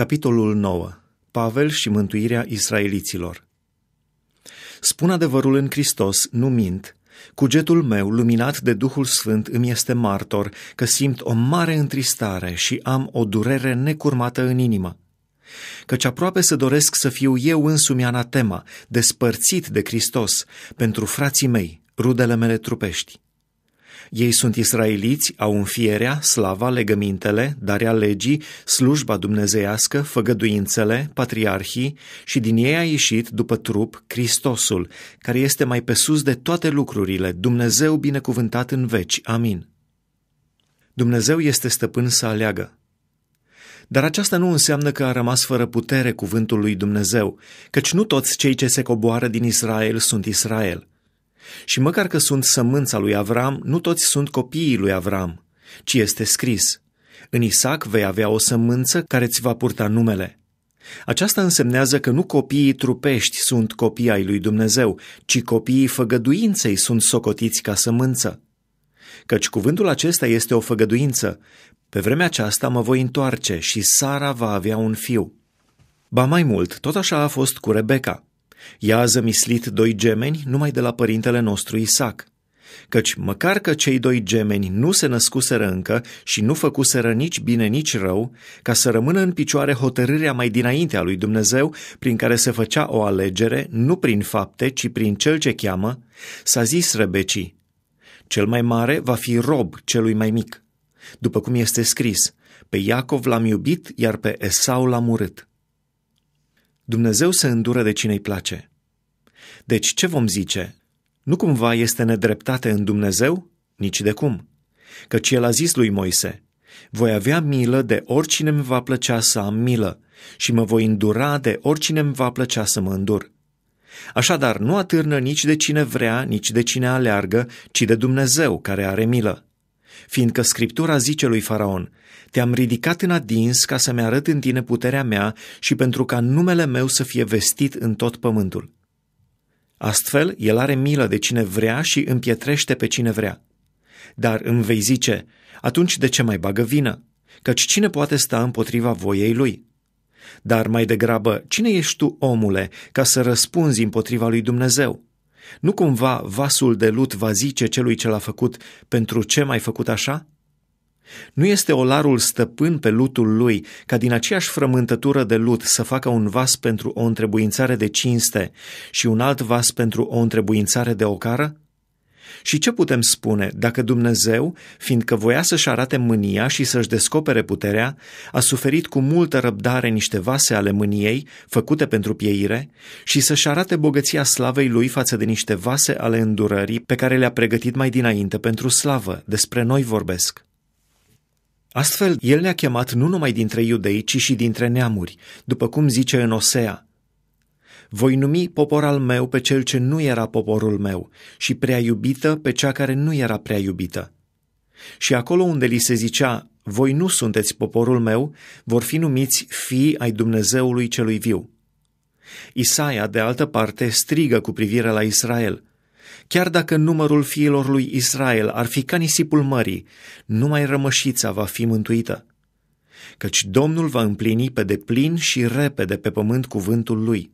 Capitolul 9. Pavel și mântuirea israeliților. Spun adevărul în Hristos, nu mint. Cugetul meu, luminat de Duhul Sfânt, îmi este martor că simt o mare întristare și am o durere necurmată în inimă. Căci aproape să doresc să fiu eu însumi anatema, despărțit de Hristos, pentru frații mei, rudele mele trupești. Ei sunt israeliți, au înfierea, slava, legămintele, darea legii, slujba dumnezeiască, făgăduințele, patriarhii și din ei a ieșit, după trup, Hristosul, care este mai pe sus de toate lucrurile, Dumnezeu binecuvântat în veci. Amin. Dumnezeu este stăpân să aleagă. Dar aceasta nu înseamnă că a rămas fără putere cuvântul lui Dumnezeu, căci nu toți cei ce se coboară din Israel sunt Israel. Și măcar că sunt sămânța lui Avram, nu toți sunt copiii lui Avram, ci este scris, în Isaac vei avea o sămânță care ți va purta numele. Aceasta însemnează că nu copiii trupești sunt copii ai lui Dumnezeu, ci copiii făgăduinței sunt socotiți ca sămânță. Căci cuvântul acesta este o făgăduință. Pe vremea aceasta mă voi întoarce și Sara va avea un fiu. Ba mai mult, tot așa a fost cu Rebecca. Ea a zămislit doi gemeni numai de la părintele nostru Isaac, căci măcar că cei doi gemeni nu se născuseră încă și nu făcuseră nici bine, nici rău, ca să rămână în picioare hotărârea mai dinainte a lui Dumnezeu, prin care se făcea o alegere, nu prin fapte, ci prin cel ce cheamă, s-a zis Rebecii, cel mai mare va fi rob celui mai mic, după cum este scris, pe Iacov l-am iubit, iar pe Esau l-am urât. Dumnezeu se îndură de cine îi place. Deci ce vom zice? Nu cumva este nedreptate în Dumnezeu? Nici de cum. Căci el a zis lui Moise, voi avea milă de oricine îmi va plăcea să am milă și mă voi îndura de oricine îmi va plăcea să mă îndur. Așadar, nu atârnă nici de cine vrea, nici de cine aleargă, ci de Dumnezeu care are milă fiindcă Scriptura zice lui Faraon, Te-am ridicat în adins ca să-mi arăt în tine puterea mea și pentru ca numele meu să fie vestit în tot pământul. Astfel, el are milă de cine vrea și împietrește pe cine vrea. Dar îmi vei zice, atunci de ce mai bagă vină? Căci cine poate sta împotriva voiei lui? Dar mai degrabă, cine ești tu, omule, ca să răspunzi împotriva lui Dumnezeu? Nu cumva vasul de lut va zice celui ce l-a făcut, pentru ce mai făcut așa? Nu este olarul stăpân pe lutul lui ca din aceeași frământătură de lut să facă un vas pentru o întrebuințare de cinste și un alt vas pentru o întrebuințare de ocară? Și ce putem spune dacă Dumnezeu, fiindcă voia să-și arate mânia și să-și descopere puterea, a suferit cu multă răbdare niște vase ale mâniei făcute pentru pieire și să-și arate bogăția slavei lui față de niște vase ale îndurării pe care le-a pregătit mai dinainte pentru slavă, despre noi vorbesc. Astfel, el ne-a chemat nu numai dintre iudei, ci și dintre neamuri, după cum zice în Osea, voi numi popor al meu pe cel ce nu era poporul meu și prea iubită pe cea care nu era prea iubită. Și acolo unde li se zicea, voi nu sunteți poporul meu, vor fi numiți fii ai Dumnezeului celui viu. Isaia, de altă parte, strigă cu privire la Israel. Chiar dacă numărul fiilor lui Israel ar fi ca nisipul mării, numai rămășița va fi mântuită. Căci Domnul va împlini pe deplin și repede pe pământ cuvântul lui.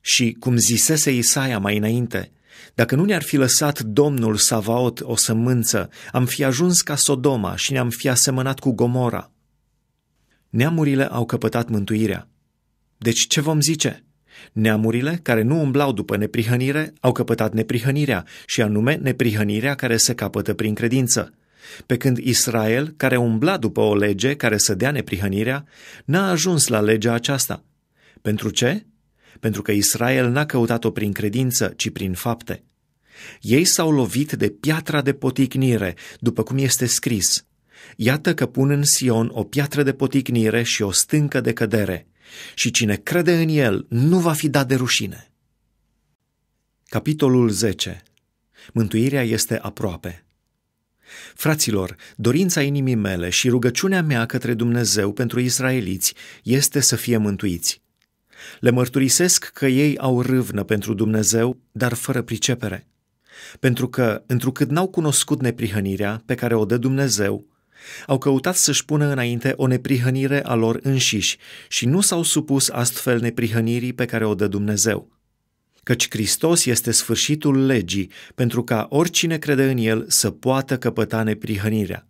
Și, cum zisese Isaia mai înainte, dacă nu ne-ar fi lăsat Domnul Savaot o sămânță, am fi ajuns ca Sodoma și ne-am fi asemănat cu Gomora. Neamurile au căpătat mântuirea. Deci ce vom zice? Neamurile, care nu umblau după neprihănire, au căpătat neprihănirea, și anume neprihănirea care se capătă prin credință. Pe când Israel, care umbla după o lege care să dea neprihănirea, n-a ajuns la legea aceasta. Pentru ce? pentru că Israel n-a căutat-o prin credință, ci prin fapte. Ei s-au lovit de piatra de poticnire, după cum este scris. Iată că pun în Sion o piatră de poticnire și o stâncă de cădere, și cine crede în el nu va fi dat de rușine. Capitolul 10. Mântuirea este aproape. Fraților, dorința inimii mele și rugăciunea mea către Dumnezeu pentru israeliți este să fie mântuiți. Le mărturisesc că ei au râvnă pentru Dumnezeu, dar fără pricepere. Pentru că, întrucât n-au cunoscut neprihănirea pe care o dă Dumnezeu, au căutat să-și pună înainte o neprihănire a lor înșiși și nu s-au supus astfel neprihănirii pe care o dă Dumnezeu. Căci Hristos este sfârșitul legii pentru ca oricine crede în El să poată căpăta neprihănirea.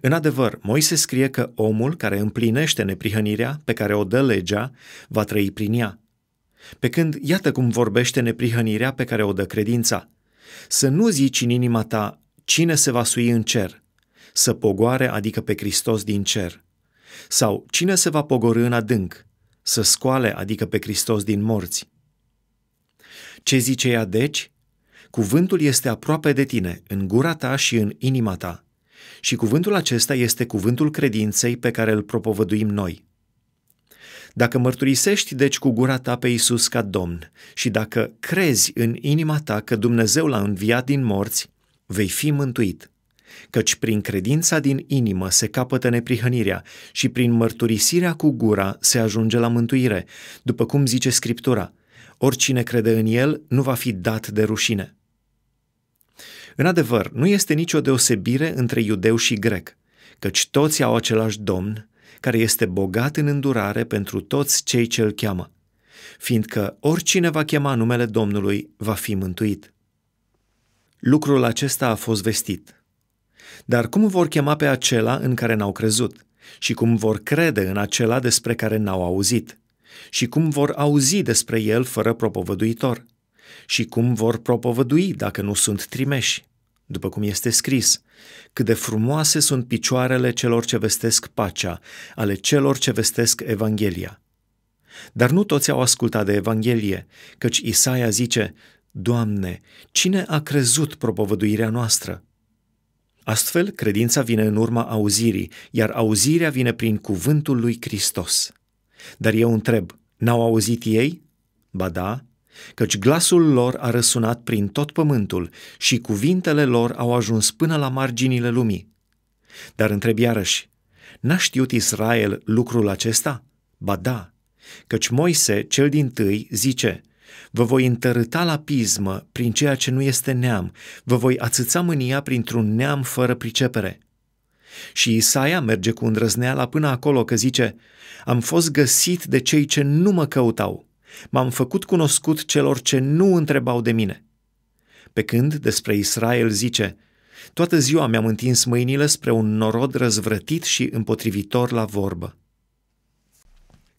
În adevăr, Moise scrie că omul care împlinește neprihănirea pe care o dă legea va trăi prin ea. Pe când iată cum vorbește neprihănirea pe care o dă credința. Să nu zici în inima ta cine se va sui în cer, să pogoare adică pe Hristos din cer, sau cine se va pogorâ în adânc, să scoale adică pe Hristos din morți. Ce zice ea deci? Cuvântul este aproape de tine, în gura ta și în inima ta și cuvântul acesta este cuvântul credinței pe care îl propovăduim noi. Dacă mărturisești deci cu gura ta pe Isus ca Domn și dacă crezi în inima ta că Dumnezeu l-a înviat din morți, vei fi mântuit. Căci prin credința din inimă se capătă neprihănirea și prin mărturisirea cu gura se ajunge la mântuire, după cum zice Scriptura. Oricine crede în el nu va fi dat de rușine. În adevăr, nu este nicio deosebire între iudeu și grec, căci toți au același Domn, care este bogat în îndurare pentru toți cei ce îl cheamă, fiindcă oricine va chema numele Domnului va fi mântuit. Lucrul acesta a fost vestit. Dar cum vor chema pe acela în care n-au crezut? Și cum vor crede în acela despre care n-au auzit? Și cum vor auzi despre el fără propovăduitor? și cum vor propovădui dacă nu sunt trimeși, după cum este scris. Cât de frumoase sunt picioarele celor ce vestesc pacea, ale celor ce vestesc Evanghelia. Dar nu toți au ascultat de Evanghelie, căci Isaia zice, Doamne, cine a crezut propovăduirea noastră? Astfel, credința vine în urma auzirii, iar auzirea vine prin cuvântul lui Hristos. Dar eu întreb, n-au auzit ei? Ba da, căci glasul lor a răsunat prin tot pământul și cuvintele lor au ajuns până la marginile lumii. Dar întreb iarăși, n-a știut Israel lucrul acesta? Ba da, căci Moise, cel din tâi, zice, Vă voi întărâta la pismă prin ceea ce nu este neam, vă voi ațâța mânia printr-un neam fără pricepere. Și Isaia merge cu îndrăzneala până acolo că zice, Am fost găsit de cei ce nu mă căutau M-am făcut cunoscut celor ce nu întrebau de mine. Pe când despre Israel zice, toată ziua mi-am întins mâinile spre un norod răzvrătit și împotrivitor la vorbă.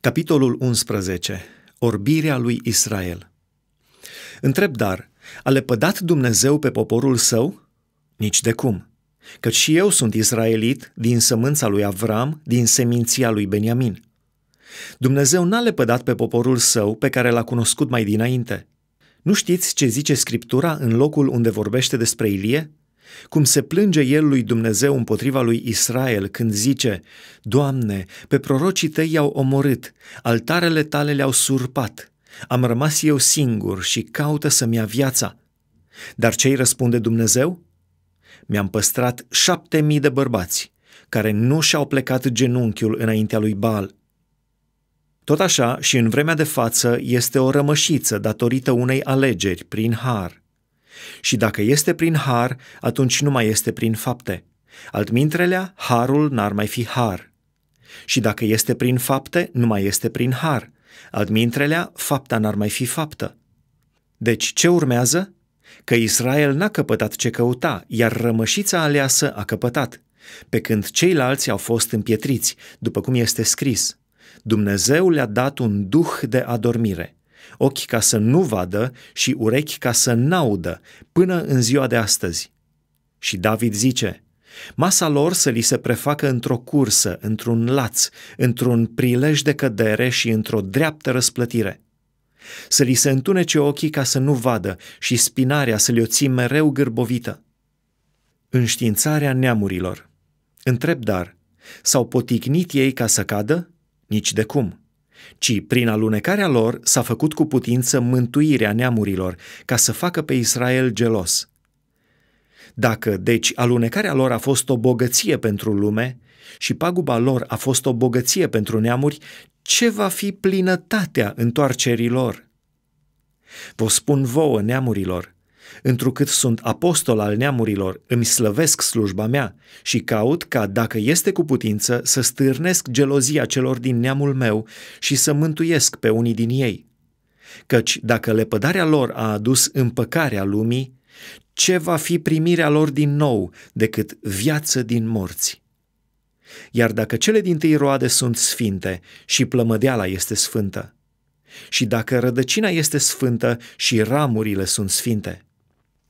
Capitolul 11. Orbirea lui Israel. Întreb dar, a lepădat Dumnezeu pe poporul său? Nici de cum. Căci și eu sunt israelit din sămânța lui Avram, din seminția lui Beniamin. Dumnezeu n-a lepădat pe poporul său pe care l-a cunoscut mai dinainte. Nu știți ce zice Scriptura în locul unde vorbește despre Ilie? Cum se plânge el lui Dumnezeu împotriva lui Israel când zice, Doamne, pe prorocii tăi i-au omorât, altarele tale le-au surpat, am rămas eu singur și caută să-mi ia viața. Dar ce-i răspunde Dumnezeu? Mi-am păstrat șapte mii de bărbați, care nu și-au plecat genunchiul înaintea lui Baal. Tot așa și în vremea de față este o rămășiță datorită unei alegeri prin har. Și dacă este prin har, atunci nu mai este prin fapte. Altmintrelea, harul n-ar mai fi har. Și dacă este prin fapte, nu mai este prin har. Altmintrelea, fapta n-ar mai fi faptă. Deci ce urmează? Că Israel n-a căpătat ce căuta, iar rămășița aleasă a căpătat, pe când ceilalți au fost împietriți, după cum este scris – Dumnezeu le-a dat un duh de adormire, ochi ca să nu vadă și urechi ca să n-audă până în ziua de astăzi. Și David zice, masa lor să li se prefacă într-o cursă, într-un laț, într-un prilej de cădere și într-o dreaptă răsplătire. Să li se întunece ochii ca să nu vadă și spinarea să le o ții mereu gârbovită. Înștiințarea neamurilor. Întreb dar, s-au poticnit ei ca să cadă? nici de cum, ci prin alunecarea lor s-a făcut cu putință mântuirea neamurilor, ca să facă pe Israel gelos. Dacă, deci, alunecarea lor a fost o bogăție pentru lume și paguba lor a fost o bogăție pentru neamuri, ce va fi plinătatea întoarcerii lor? Vă spun vouă, neamurilor, întrucât sunt apostol al neamurilor, îmi slăvesc slujba mea și caut ca, dacă este cu putință, să stârnesc gelozia celor din neamul meu și să mântuiesc pe unii din ei. Căci dacă lepădarea lor a adus împăcarea lumii, ce va fi primirea lor din nou decât viață din morți? Iar dacă cele din tâi roade sunt sfinte și plămădeala este sfântă, și dacă rădăcina este sfântă și ramurile sunt sfinte,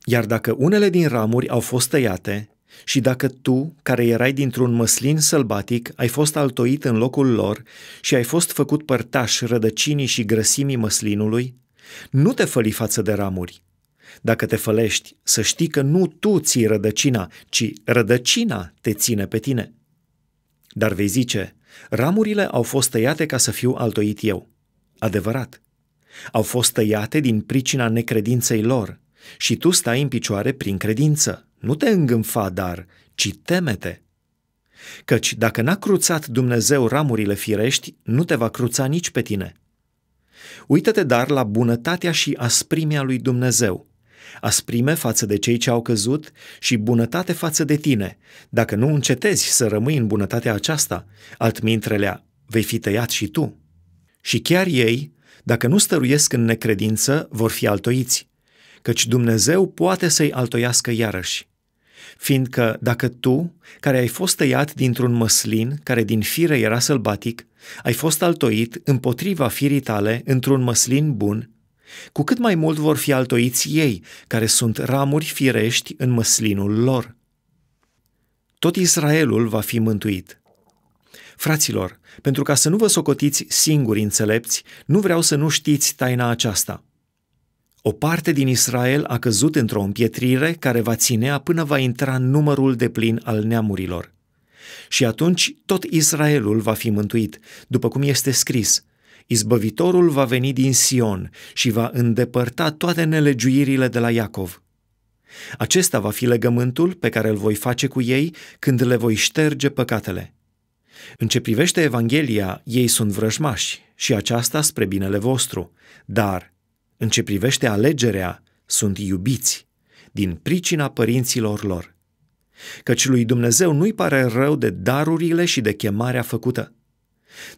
iar dacă unele din ramuri au fost tăiate și dacă tu, care erai dintr-un măslin sălbatic, ai fost altoit în locul lor și ai fost făcut părtaș rădăcinii și grăsimii măslinului, nu te făli față de ramuri. Dacă te fălești, să știi că nu tu ții rădăcina, ci rădăcina te ține pe tine. Dar vei zice, ramurile au fost tăiate ca să fiu altoit eu. Adevărat. Au fost tăiate din pricina necredinței lor – și tu stai în picioare prin credință. Nu te îngânfa, dar, ci temete. Căci dacă n-a cruțat Dumnezeu ramurile firești, nu te va cruța nici pe tine. Uită-te dar la bunătatea și asprimea lui Dumnezeu, asprime față de cei ce au căzut și bunătate față de tine, dacă nu încetezi să rămâi în bunătatea aceasta, altmintrelea vei fi tăiat și tu. Și chiar ei, dacă nu stăruiesc în necredință, vor fi altoiți căci Dumnezeu poate să-i altoiască iarăși. Fiindcă dacă tu, care ai fost tăiat dintr-un măslin care din fire era sălbatic, ai fost altoit împotriva firii tale într-un măslin bun, cu cât mai mult vor fi altoiți ei, care sunt ramuri firești în măslinul lor. Tot Israelul va fi mântuit. Fraților, pentru ca să nu vă socotiți singuri înțelepți, nu vreau să nu știți taina aceasta – o parte din Israel a căzut într-o împietrire care va ținea până va intra numărul de plin al neamurilor. Și atunci tot Israelul va fi mântuit, după cum este scris. Izbăvitorul va veni din Sion și va îndepărta toate nelegiuirile de la Iacov. Acesta va fi legământul pe care îl voi face cu ei când le voi șterge păcatele. În ce privește Evanghelia, ei sunt vrăjmași și aceasta spre binele vostru, dar – în ce privește alegerea, sunt iubiți din pricina părinților lor. Căci lui Dumnezeu nu-i pare rău de darurile și de chemarea făcută.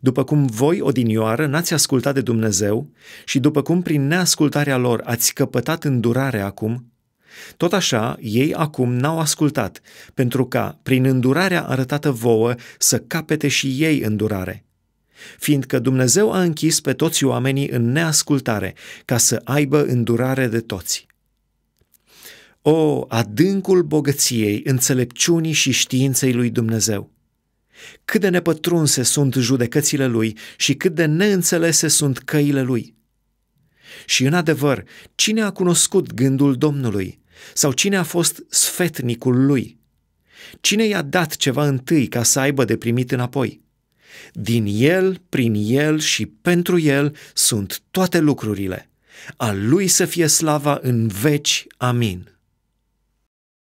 După cum voi odinioară n-ați ascultat de Dumnezeu și după cum prin neascultarea lor ați căpătat îndurare acum, tot așa ei acum n-au ascultat, pentru ca, prin îndurarea arătată vouă, să capete și ei îndurare fiindcă Dumnezeu a închis pe toți oamenii în neascultare, ca să aibă îndurare de toți. O, adâncul bogăției, înțelepciunii și științei lui Dumnezeu! Cât de nepătrunse sunt judecățile lui și cât de neînțelese sunt căile lui! Și în adevăr, cine a cunoscut gândul Domnului? Sau cine a fost sfetnicul lui? Cine i-a dat ceva întâi ca să aibă de primit înapoi? Din El, prin El și pentru El sunt toate lucrurile. A Lui să fie slava în veci. Amin.